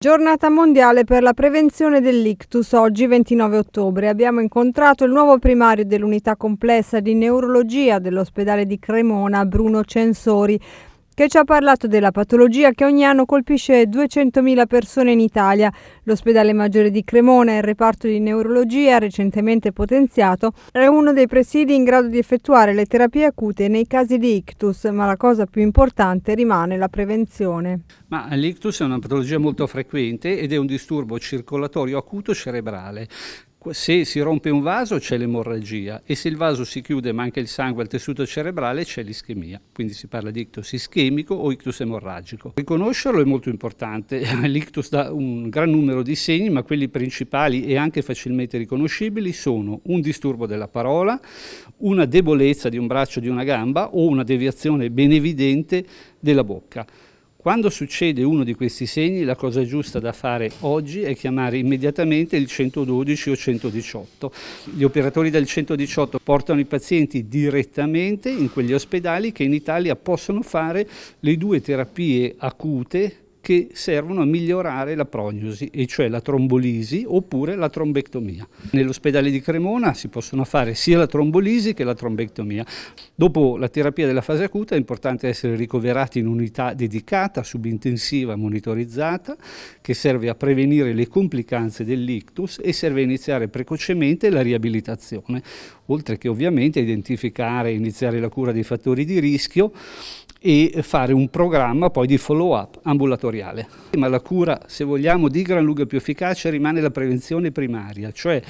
Giornata mondiale per la prevenzione dell'ictus, oggi 29 ottobre. Abbiamo incontrato il nuovo primario dell'unità complessa di neurologia dell'ospedale di Cremona, Bruno Censori che ci ha parlato della patologia che ogni anno colpisce 200.000 persone in Italia. L'ospedale maggiore di Cremona, e il reparto di neurologia recentemente potenziato, è uno dei presidi in grado di effettuare le terapie acute nei casi di ictus, ma la cosa più importante rimane la prevenzione. Ma l'ictus è una patologia molto frequente ed è un disturbo circolatorio acuto cerebrale se si rompe un vaso c'è l'emorragia e se il vaso si chiude e manca il sangue al tessuto cerebrale c'è l'ischemia, quindi si parla di ictus ischemico o ictus emorragico. Riconoscerlo è molto importante, l'ictus dà un gran numero di segni ma quelli principali e anche facilmente riconoscibili sono un disturbo della parola, una debolezza di un braccio o di una gamba o una deviazione ben evidente della bocca. Quando succede uno di questi segni, la cosa giusta da fare oggi è chiamare immediatamente il 112 o 118. Gli operatori del 118 portano i pazienti direttamente in quegli ospedali che in Italia possono fare le due terapie acute che servono a migliorare la prognosi, e cioè la trombolisi oppure la trombectomia. Nell'ospedale di Cremona si possono fare sia la trombolisi che la trombectomia. Dopo la terapia della fase acuta è importante essere ricoverati in unità dedicata, subintensiva, monitorizzata, che serve a prevenire le complicanze dell'ictus e serve a iniziare precocemente la riabilitazione, oltre che ovviamente a identificare e iniziare la cura dei fattori di rischio e fare un programma poi di follow up ambulatoriale. Ma la cura, se vogliamo, di gran lunga più efficace rimane la prevenzione primaria, cioè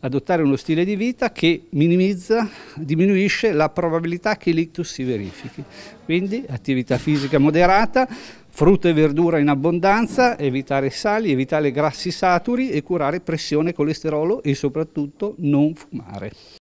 adottare uno stile di vita che minimizza, diminuisce la probabilità che l'ictus si verifichi. Quindi attività fisica moderata, frutta e verdura in abbondanza, evitare sali, evitare grassi saturi e curare pressione, colesterolo e soprattutto non fumare.